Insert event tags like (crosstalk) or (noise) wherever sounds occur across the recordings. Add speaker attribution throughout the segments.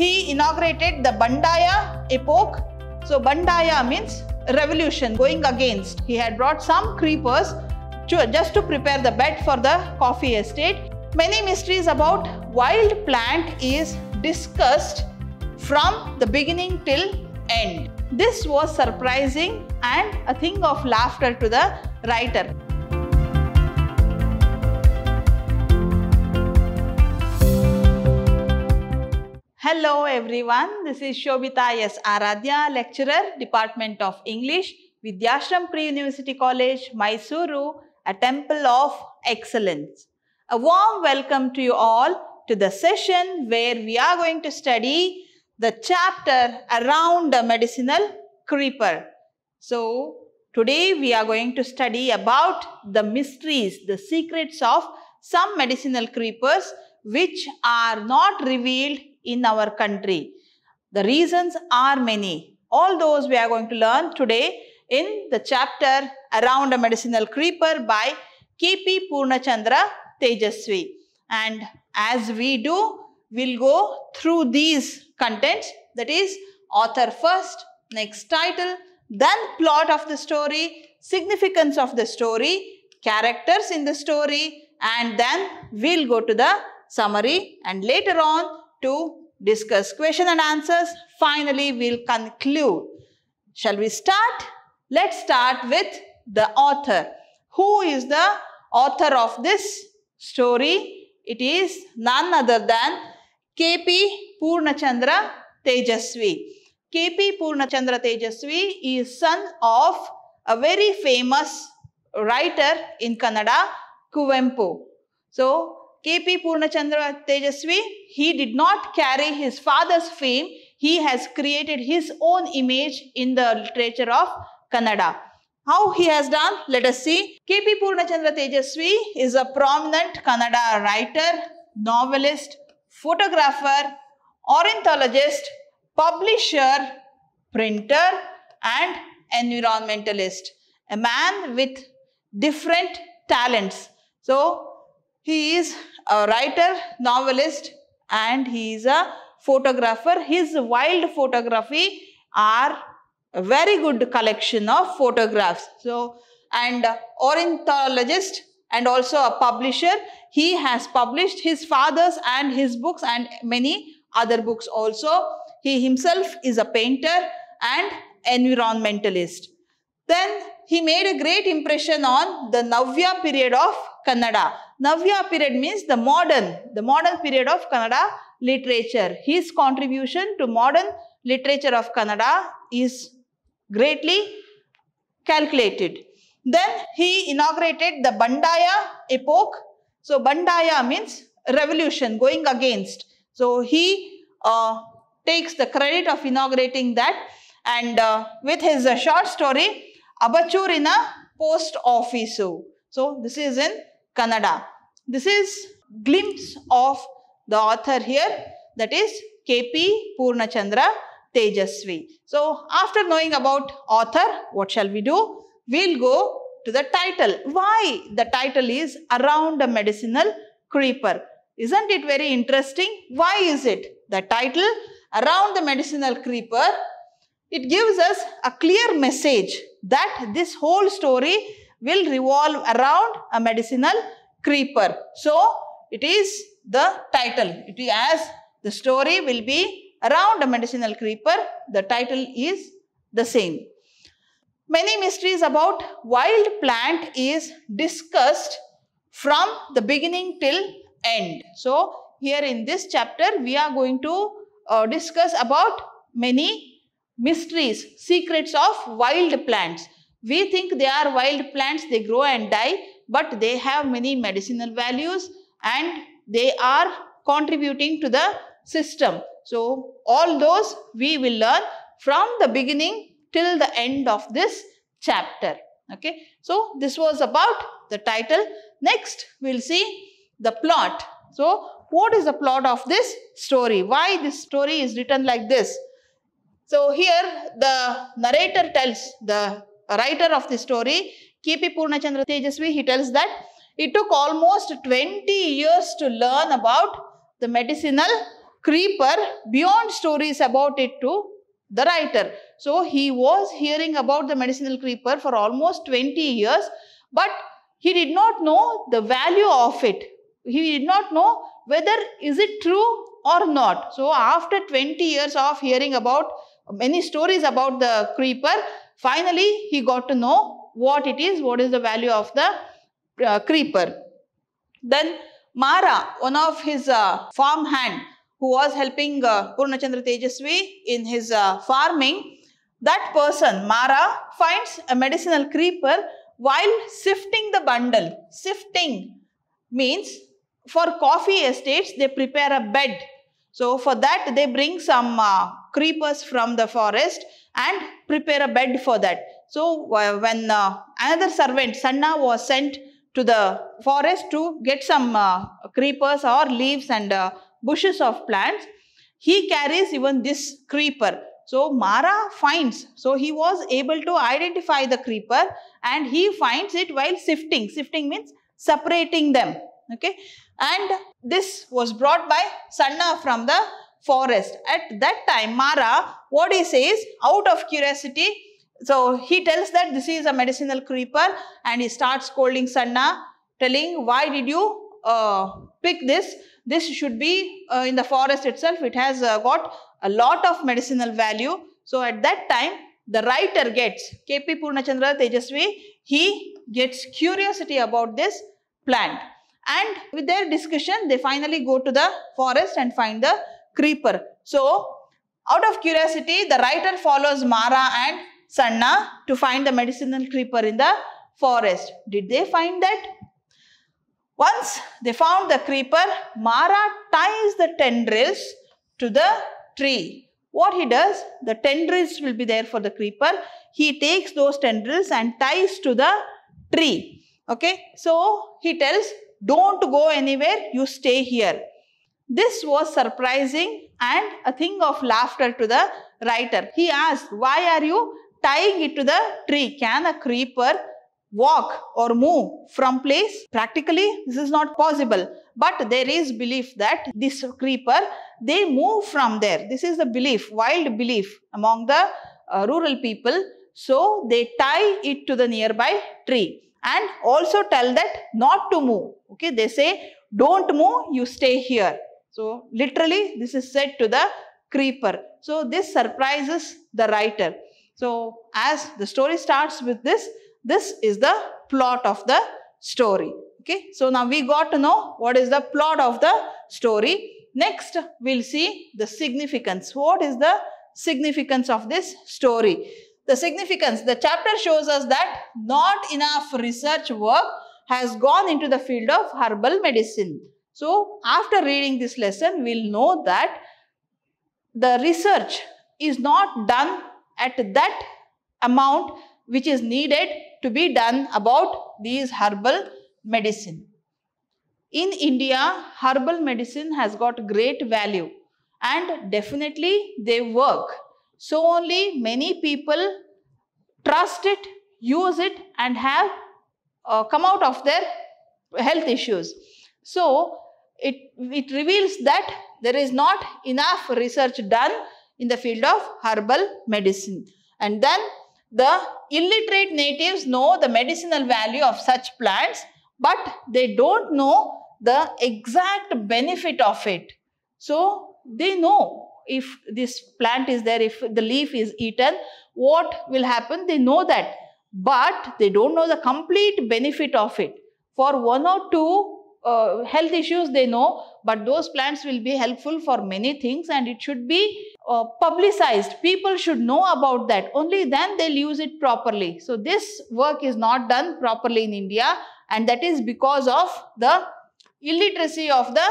Speaker 1: he inaugurated the Bandaya epoch. So, Bandaya means revolution, going against. He had brought some creepers to, just to prepare the bed for the coffee estate. Many mysteries about wild plant is discussed from the beginning till end. This was surprising and a thing of laughter to the writer. Hello everyone, this is Shobita S. Aradhya, lecturer, Department of English, Vidyashram Pre-University College, Mysuru, a temple of excellence. A warm welcome to you all to the session where we are going to study the chapter around the medicinal creeper. So, today we are going to study about the mysteries, the secrets of some medicinal creepers which are not revealed in our country. The reasons are many. All those we are going to learn today in the chapter Around a Medicinal Creeper by K.P. Purnachandra Tejaswi. And as we do, we'll go through these contents that is author first, next title, then plot of the story, significance of the story, characters in the story and then we'll go to the summary and later on to discuss question and answers. Finally, we'll conclude. Shall we start? Let's start with the author. Who is the author of this story? It is none other than K.P. Purnachandra Tejasvi. K.P. Purnachandra Tejasvi is son of a very famous writer in Kannada, Kuvempu. So, KP Purnachandra Tejaswi, he did not carry his father's fame. He has created his own image in the literature of Kannada. How he has done? Let us see. KP Purnachandra Tejaswi is a prominent Kannada writer, novelist, photographer, ornithologist, publisher, printer and environmentalist. A man with different talents. So he is a writer, novelist and he is a photographer. His wild photography are a very good collection of photographs. So, and ornithologist and also a publisher. He has published his father's and his books and many other books also. He himself is a painter and environmentalist. Then he made a great impression on the Navya period of Kannada. Navya period means the modern, the modern period of Kannada literature. His contribution to modern literature of Kannada is greatly calculated. Then he inaugurated the Bandaya epoch. So Bandaya means revolution, going against. So he uh, takes the credit of inaugurating that and uh, with his uh, short story, in a post office. So, this is in Canada. This is glimpse of the author here, that is KP Purnachandra Tejasvi. So after knowing about author, what shall we do? We'll go to the title. Why the title is Around a Medicinal Creeper? Isn't it very interesting? Why is it? The title Around the Medicinal Creeper it gives us a clear message that this whole story will revolve around a medicinal creeper. So, it is the title. It is as the story will be around a medicinal creeper, the title is the same. Many mysteries about wild plant is discussed from the beginning till end. So, here in this chapter, we are going to uh, discuss about many mysteries, secrets of wild plants. We think they are wild plants, they grow and die, but they have many medicinal values and they are contributing to the system. So, all those we will learn from the beginning till the end of this chapter. Okay. So, this was about the title. Next, we will see the plot. So, what is the plot of this story? Why this story is written like this? So here the narrator tells, the writer of the story, K.P. Purnachandra Tejasvi, he tells that it took almost 20 years to learn about the medicinal creeper beyond stories about it to the writer. So he was hearing about the medicinal creeper for almost 20 years, but he did not know the value of it. He did not know whether is it true or not. So after 20 years of hearing about many stories about the creeper. Finally, he got to know what it is, what is the value of the uh, creeper. Then Mara, one of his uh, farm hand who was helping uh, Purnachandra Tejasvi in his uh, farming, that person, Mara, finds a medicinal creeper while sifting the bundle. Sifting means for coffee estates, they prepare a bed. So for that, they bring some uh, creepers from the forest and prepare a bed for that. So uh, when uh, another servant, Sanna, was sent to the forest to get some uh, creepers or leaves and uh, bushes of plants, he carries even this creeper. So Mara finds, so he was able to identify the creeper and he finds it while sifting. Sifting means separating them. Okay. And this was brought by Sanna from the forest. At that time, Mara, what he says, out of curiosity, so he tells that this is a medicinal creeper and he starts scolding Sanna, telling, why did you uh, pick this? This should be uh, in the forest itself. It has uh, got a lot of medicinal value. So at that time, the writer gets, K.P. Purnachandra Tejasvi, he gets curiosity about this plant. And with their discussion, they finally go to the forest and find the creeper. So, out of curiosity, the writer follows Mara and Sanna to find the medicinal creeper in the forest. Did they find that? Once they found the creeper, Mara ties the tendrils to the tree. What he does, the tendrils will be there for the creeper. He takes those tendrils and ties to the tree. Okay, so he tells, don't go anywhere, you stay here. This was surprising and a thing of laughter to the writer. He asked, why are you tying it to the tree? Can a creeper walk or move from place? Practically, this is not possible. But there is belief that this creeper, they move from there. This is the belief, wild belief among the uh, rural people. So, they tie it to the nearby tree and also tell that not to move. Okay, they say, don't move, you stay here. So literally this is said to the creeper. So this surprises the writer. So as the story starts with this, this is the plot of the story. Okay. So now we got to know what is the plot of the story. Next, we'll see the significance. What is the significance of this story? The significance, the chapter shows us that not enough research work has gone into the field of herbal medicine. So after reading this lesson, we'll know that the research is not done at that amount which is needed to be done about these herbal medicine. In India, herbal medicine has got great value and definitely they work. So only many people trust it, use it and have uh, come out of their health issues. So it, it reveals that there is not enough research done in the field of herbal medicine. And then the illiterate natives know the medicinal value of such plants, but they don't know the exact benefit of it. So they know if this plant is there, if the leaf is eaten, what will happen? They know that, but they don't know the complete benefit of it. For one or two uh, health issues they know but those plants will be helpful for many things and it should be uh, publicized people should know about that only then they'll use it properly so this work is not done properly in india and that is because of the illiteracy of the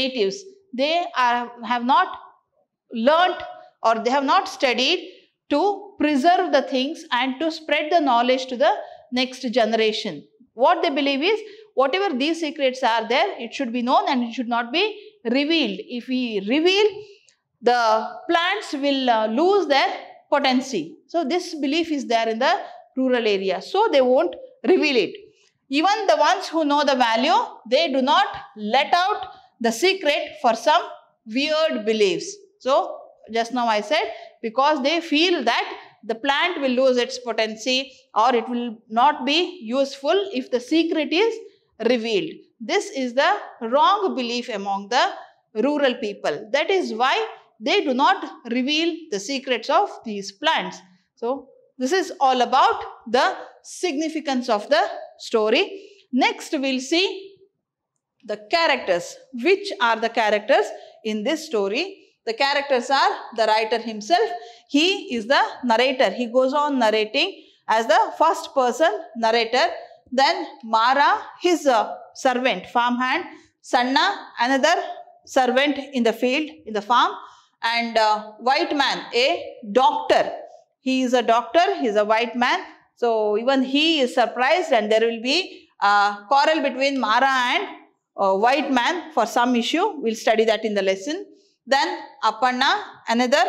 Speaker 1: natives they are, have not learnt or they have not studied to preserve the things and to spread the knowledge to the next generation what they believe is whatever these secrets are there, it should be known and it should not be revealed. If we reveal, the plants will uh, lose their potency. So this belief is there in the rural area. So they won't reveal it. Even the ones who know the value, they do not let out the secret for some weird beliefs. So just now I said because they feel that the plant will lose its potency or it will not be useful if the secret is revealed. This is the wrong belief among the rural people. That is why they do not reveal the secrets of these plants. So, this is all about the significance of the story. Next, we'll see the characters. Which are the characters in this story? The characters are the writer himself. He is the narrator. He goes on narrating as the first person narrator then Mara, his uh, servant, farmhand. Sanna, another servant in the field, in the farm. And uh, white man, a doctor. He is a doctor, he is a white man. So even he is surprised and there will be a quarrel between Mara and uh, white man for some issue. We'll study that in the lesson. Then Apanna, another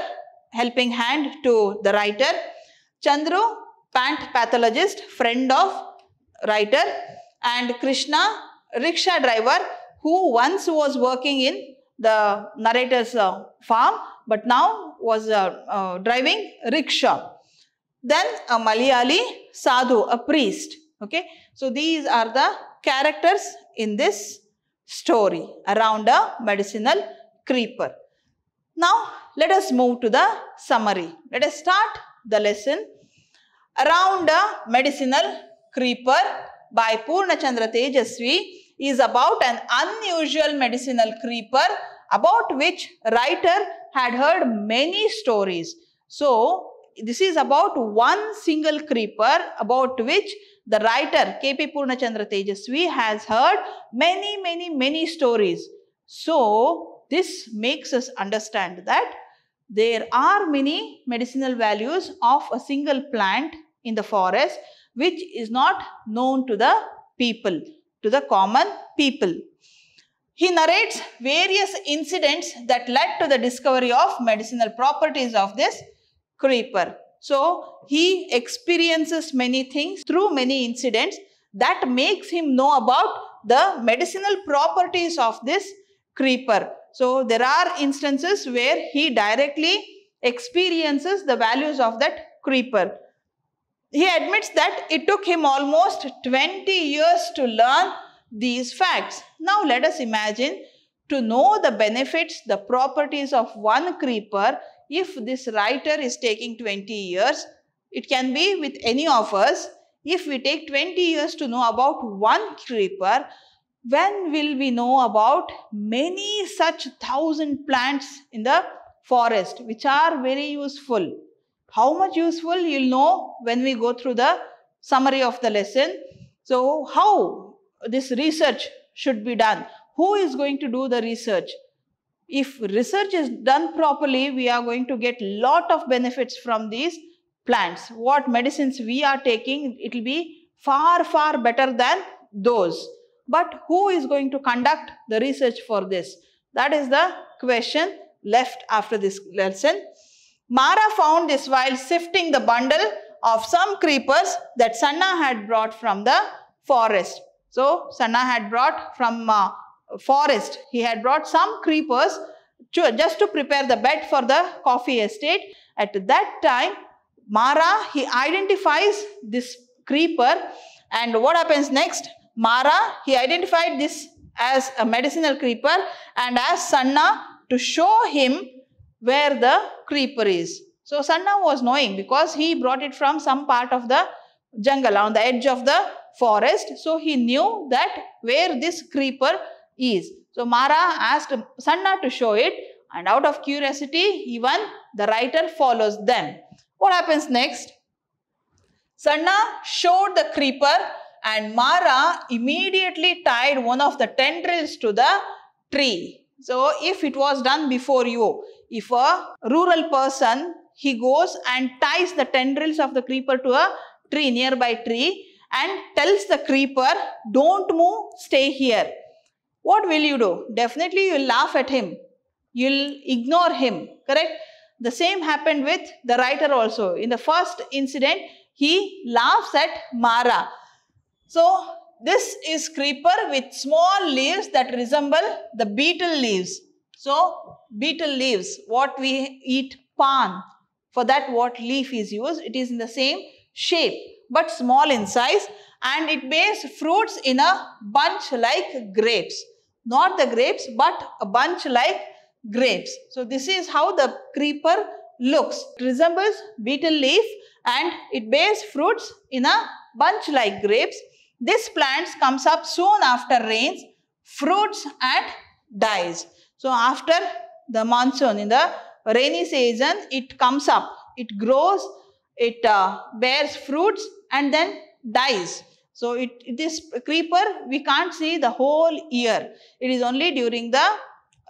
Speaker 1: helping hand to the writer. Chandru, pant pathologist, friend of writer and Krishna, rickshaw driver who once was working in the narrator's uh, farm but now was uh, uh, driving rickshaw. Then a Malayali sadhu, a priest. Okay, so these are the characters in this story around a medicinal creeper. Now, let us move to the summary. Let us start the lesson around a medicinal Creeper by Purnachandra Tejasvi is about an unusual medicinal creeper about which writer had heard many stories. So, this is about one single creeper about which the writer K.P. Purnachandra Tejasvi has heard many, many, many stories. So, this makes us understand that there are many medicinal values of a single plant in the forest which is not known to the people, to the common people. He narrates various incidents that led to the discovery of medicinal properties of this creeper. So, he experiences many things through many incidents that makes him know about the medicinal properties of this creeper. So, there are instances where he directly experiences the values of that creeper. He admits that it took him almost 20 years to learn these facts. Now let us imagine to know the benefits, the properties of one creeper, if this writer is taking 20 years, it can be with any of us. If we take 20 years to know about one creeper, when will we know about many such thousand plants in the forest which are very useful? How much useful you'll know when we go through the summary of the lesson. So how this research should be done? Who is going to do the research? If research is done properly, we are going to get lot of benefits from these plants. What medicines we are taking, it will be far, far better than those. But who is going to conduct the research for this? That is the question left after this lesson. Mara found this while sifting the bundle of some creepers that Sanna had brought from the forest. So, Sanna had brought from uh, forest. He had brought some creepers to, just to prepare the bed for the coffee estate. At that time, Mara, he identifies this creeper and what happens next? Mara, he identified this as a medicinal creeper and asked Sanna to show him where the creeper is. So Sanna was knowing because he brought it from some part of the jungle on the edge of the forest. So he knew that where this creeper is. So Mara asked Sanna to show it and out of curiosity even the writer follows them. What happens next? Sanna showed the creeper and Mara immediately tied one of the tendrils to the tree. So if it was done before you, if a rural person, he goes and ties the tendrils of the creeper to a tree, nearby tree and tells the creeper, don't move, stay here. What will you do? Definitely you will laugh at him. You will ignore him, correct? The same happened with the writer also. In the first incident, he laughs at Mara. So this is creeper with small leaves that resemble the beetle leaves. So, beetle leaves, what we eat pan. For that, what leaf is used? It is in the same shape, but small in size. And it bears fruits in a bunch like grapes. Not the grapes, but a bunch like grapes. So, this is how the creeper looks. It resembles beetle leaf and it bears fruits in a bunch like grapes. This plant comes up soon after rains, fruits and dies. So after the monsoon, in the rainy season, it comes up, it grows, it uh, bears fruits and then dies. So it, this creeper, we can't see the whole year. It is only during the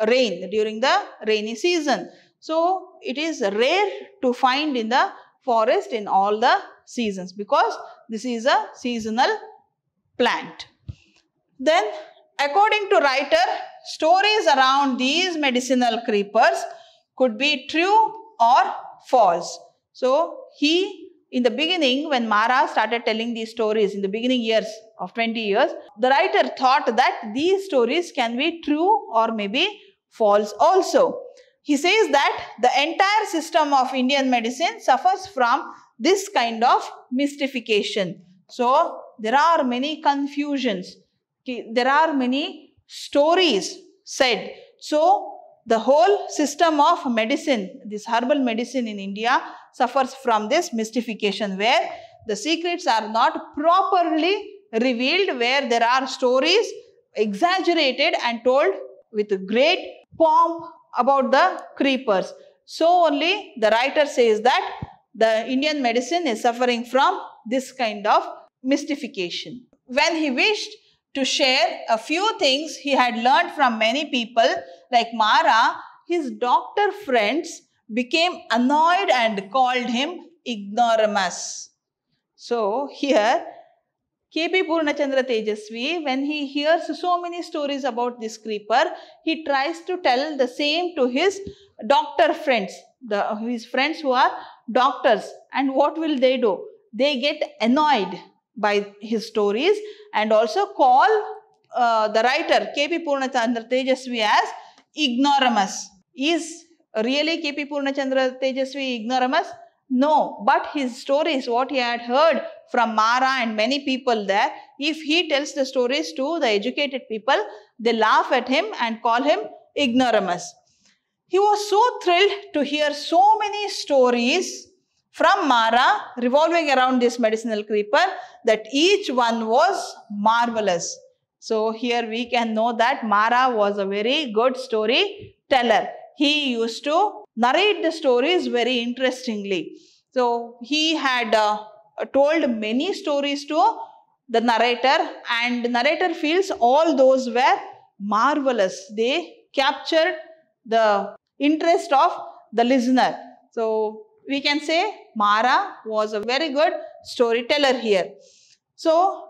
Speaker 1: rain, during the rainy season. So it is rare to find in the forest in all the seasons because this is a seasonal plant. Then according to writer, stories around these medicinal creepers could be true or false. So he in the beginning, when Mara started telling these stories, in the beginning years of 20 years, the writer thought that these stories can be true or maybe false also. He says that the entire system of Indian medicine suffers from this kind of mystification. So there are many confusions. There are many stories said. So the whole system of medicine, this herbal medicine in India suffers from this mystification where the secrets are not properly revealed, where there are stories exaggerated and told with great pomp about the creepers. So only the writer says that the Indian medicine is suffering from this kind of mystification. When he wished to share a few things he had learned from many people like Mara, his doctor friends became annoyed and called him ignoramus. So here, K.P. Purnachandra Tejasvi, when he hears so many stories about this creeper, he tries to tell the same to his doctor friends, the, his friends who are doctors. And what will they do? They get annoyed by his stories and also call uh, the writer K.P. Purnachandra Tejasvi as ignoramus. Is really K.P. Purnachandra Tejasvi ignoramus? No, but his stories, what he had heard from Mara and many people there, if he tells the stories to the educated people, they laugh at him and call him ignoramus. He was so thrilled to hear so many stories from Mara revolving around this medicinal creeper that each one was marvelous. So here we can know that Mara was a very good storyteller. He used to narrate the stories very interestingly. So he had uh, told many stories to the narrator and the narrator feels all those were marvelous. They captured the interest of the listener. So we can say Mara was a very good storyteller here. So,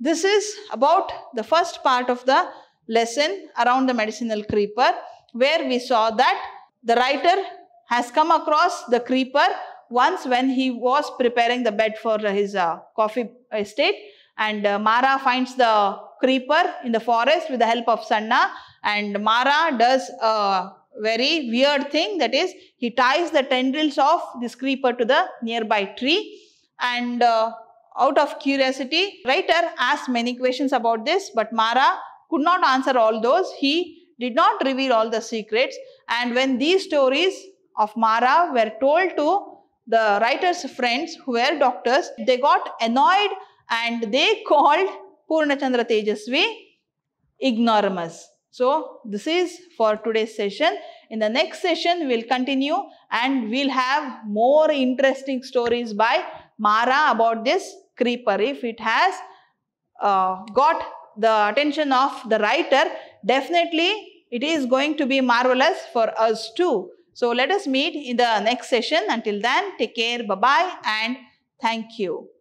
Speaker 1: this is about the first part of the lesson around the medicinal creeper where we saw that the writer has come across the creeper once when he was preparing the bed for his uh, coffee estate and uh, Mara finds the creeper in the forest with the help of Sanna and Mara does a very weird thing that is he ties the tendrils of this creeper to the nearby tree and uh, out of curiosity writer asked many questions about this but Mara could not answer all those he did not reveal all the secrets and when these stories of Mara were told to the writer's friends who were doctors they got annoyed and they (laughs) called Purnachandra Tejasvi ignoramus so this is for today's session. In the next session, we'll continue and we'll have more interesting stories by Mara about this creeper. If it has uh, got the attention of the writer, definitely it is going to be marvelous for us too. So let us meet in the next session. Until then, take care, bye-bye and thank you.